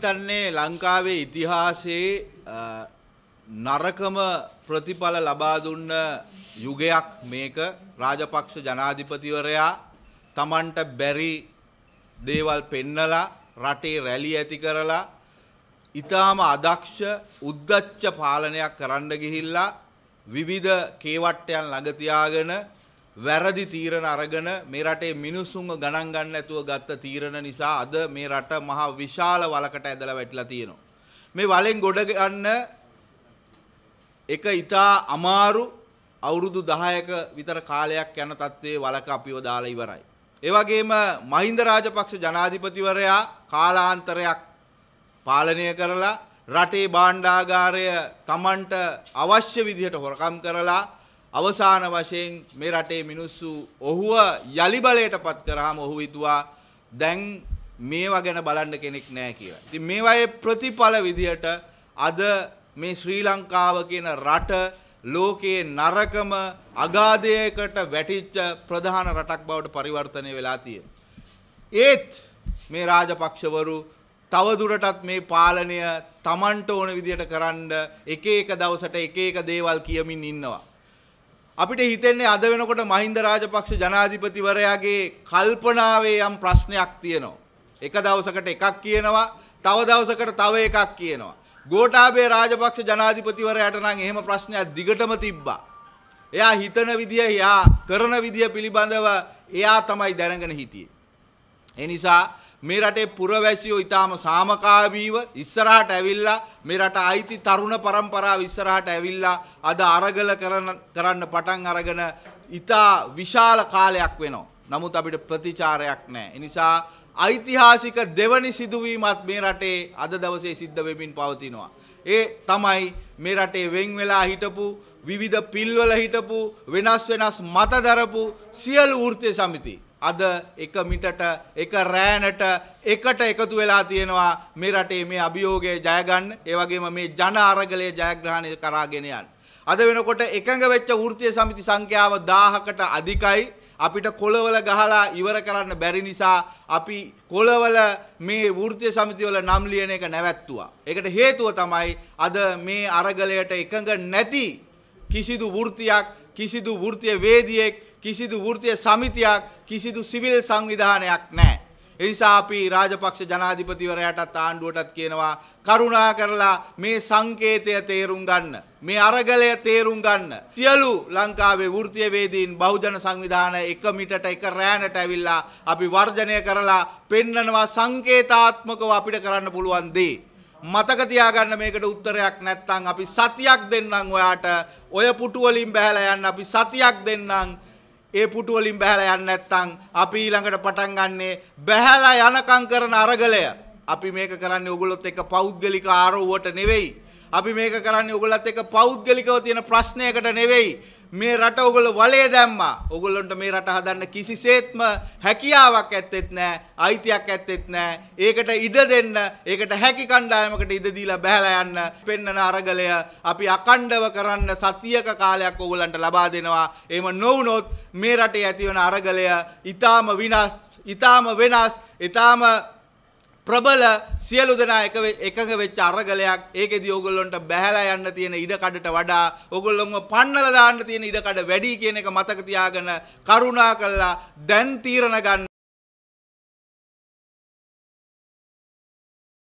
හිතන්නේ ලංකාවේ ඉතිහාසයේ නරකම ප්‍රතිඵල ලබා දුන්න යුගයක් මේක රාජපක්ෂ ජනාධිපතිවරයා තමන්ට බැරි දේවල් පෙන්නලා රටේ රැලි ඇති කරලා ඊටාම අදක්ෂ උද්දච්ච පාලනයක් කරන්න ගිහිල්ලා විවිධ කේවට්ටයන් ළඟ තියාගෙන වැරදි තීරණ අරගෙන මේ රටේ මිනිස්සුන්ව ගණන් ගන්න නැතුව ගත්ත තීරණ නිසා අද මේ රට මහා විශාල වලකට ඇදලා වැටිලා තියෙනවා. මේ වලෙන් ගොඩ ගන්න එක ඊටා අමාරු අවුරුදු 10ක විතර කාලයක් යන තත්ත්වයේ වලක අපිව දාලා ඉවරයි. ඒ වගේම මහින්ද රාජපක්ෂ ජනාධිපතිවරයා කාලාන්තරයක් පාලනය කරලා රටේ භාණ්ඩාගාරය Tamanට අවශ්‍ය විදිහට හොරකම් කරලා අවසාන වශයෙන් මේ රටේ මිනිස්සු ඔහුව යලි බලයට පත් කරාම ඔහු හිතුවා දැන් මේවා ගැන බලන්න කෙනෙක් නැහැ කියලා. ඉතින් මේවායේ ප්‍රතිඵල විදියට අද මේ ශ්‍රී ලංකාව කියන රට ලෝකයේ නරකම අගාධයකට වැටිච්ච ප්‍රධාන රටක් බවට පරිවර්තනය වෙලා තියෙනවා. ඒත් මේ රාජපක්ෂවරු තවදුරටත් මේ පාලනය Tamanට ඕන විදියට කරන්න එක එක දවසට එක එක දේවල් කියමින් ඉන්නවා. අපිට හිතෙන්නේ අද වෙනකොට මහින්ද රාජපක්ෂ ජනාධිපතිවරයාගේ කල්පනාවේ යම් ප්‍රශ්නයක් තියෙනවා. එක දවසකට එකක් කියනවා, තව දවසකට තව එකක් කියනවා. ගෝඨාභය රාජපක්ෂ ජනාධිපතිවරයාට නම් එහෙම ප්‍රශ්නයක් දිගටම තිබ්බා. එයා හිතන විදිය, එයා කරන විදිය පිළිබඳව එයා තමයි දැනගෙන හිටියේ. ඒ නිසා මේ රටේ පුරවැසියෝ ඊටාම සාමකාමීව ඉස්සරහට ඇවිල්ලා මේ රට අයිති තරුණ પરම්පරාව ඉස්සරහට ඇවිල්ලා අද අරගල කරන කරන්න පටන් අරගෙන ඊටා විශාල කාලයක් වෙනවා. නමුත් අපිට ප්‍රතිචාරයක් නැහැ. එනිසා ඓතිහාසික දෙවනි සිදුවීමත් මේ රටේ අද දවසේ සිද්ධ වෙමින් පවතිනවා. ඒ තමයි මේ රටේ වෙන් වෙලා හිටපු විවිධ පිල්වල හිටපු වෙනස් වෙනස් මත දරපු සියලු වෘත්තීය සමිති අද එක මිටට එක රෑනට එකට එකතු වෙලා තියෙනවා මේ රටේ මේ අභියෝගය ජයගන්න ඒ වගේම මේ ජන අරගලය ජයග්‍රහණය කරාගෙන යන්න. අද වෙනකොට එකඟ වෙච්ච වෘත්තීය සමිති සංඛ්‍යාව 1000කට අධිකයි. අපිට කොළවල ගහලා ඉවර කරන්න බැරි නිසා අපි කොළවල මේ වෘත්තීය සමිතිවල නම් ලියන එක නැවැත්තුවා. ඒකට හේතුව තමයි අද මේ අරගලයට එකඟ නැති කිසිදු වෘත්තියක් කිසිදු වෘතිය වේදියෙක් කිසිදු වෘතිය සමිතියක් කිසිදු සිවිල් සංවිධානයක් නැහැ. එනිසා අපි රාජපක්ෂ ජනාධිපතිවරයාටත් ආණ්ඩුවටත් කියනවා කරුණා කරලා මේ සංකේතය තේරුම් ගන්න. මේ අරගලය තේරුම් ගන්න. සියලු ලංකාවේ වෘත්තියවේදීන් බහුජන සංවිධාන එක මිටට එක රෑනට ඇවිල්ලා අපි වර්ජනය කරලා පෙන්නනවා සංකේතාත්මකව අපිට කරන්න පුළුවන් දේ. මතක තියාගන්න මේකට උත්තරයක් නැත්නම් අපි සතියක් දෙන්නම් ඔයාට ඔය පුටු වලින් බහැලා යන්න අපි සතියක් දෙන්නම් ඒ පුටු වලින් බහැලා යන්න නැත්නම් අපි ඊළඟට පටන් ගන්නේ බහැලා යනකම් කරන අරගලය අපි මේක කරන්නේ ඔයගොල්ලොත් එක්ක පෞද්ගලික ආරවුවට නෙවෙයි අපි මේක කරන්නේ ඔයගොල්ලත් එක්ක පෞද්ගලිකව තියෙන ප්‍රශ්නයකට නෙවෙයි මේ රට ඔගොල්ලෝ වලේ දැම්මා. ඔගොල්ලොන්ට මේ රට හදන්න කිසිසේත්ම හැකියාවක් ඇත්තෙත් නැහැ, අයිතියක් ඇත්තෙත් නැහැ. ඒකට ඉඩ දෙන්න, ඒකට හැකි කණ්ඩායමකට ඉඩ දීලා බහැලා යන්න පෙන්නන අරගලය අපි අකණ්ඩව කරන්න සතියක කාලයක් ඔගොල්ලන්ට ලබා දෙනවා. එහෙම නොවුනොත් මේ රටේ ඇතිවන අරගලය ඊටාම විනාශ, ඊටාම වෙනස්, ඊටාම ප්‍රබල සියලු දෙනා එක එකඟ වෙච්ච අරගලයක් ඒකෙදි ඕගොල්ලොන්ට බැහැලා යන්න තියෙන ඉඩකඩට වඩා ඕගොල්ලොන්ව පන්නලා දාන්න තියෙන ඉඩකඩ වැඩි කියන එක මතක තියාගෙන කරුණා කළා දැන් තීරණ ගන්න